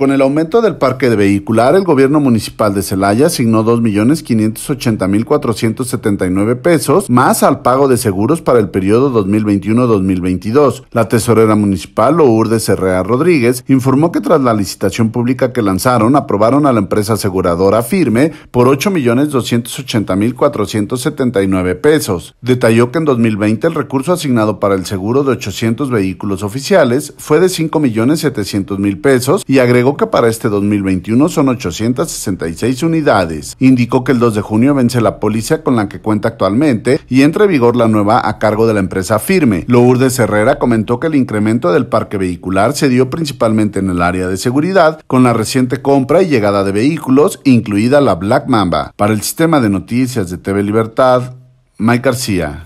Con el aumento del parque de vehicular, el gobierno municipal de Celaya asignó 2.580.479 pesos más al pago de seguros para el periodo 2021-2022. La tesorera municipal, Lourdes Herrera Rodríguez, informó que tras la licitación pública que lanzaron, aprobaron a la empresa aseguradora Firme por 8.280.479 pesos. Detalló que en 2020 el recurso asignado para el seguro de 800 vehículos oficiales fue de 5.700.000 pesos y agregó que para este 2021 son 866 unidades. Indicó que el 2 de junio vence la policía con la que cuenta actualmente y entra en vigor la nueva a cargo de la empresa firme. Lourdes Herrera comentó que el incremento del parque vehicular se dio principalmente en el área de seguridad con la reciente compra y llegada de vehículos, incluida la Black Mamba. Para el sistema de noticias de TV Libertad, Mike García.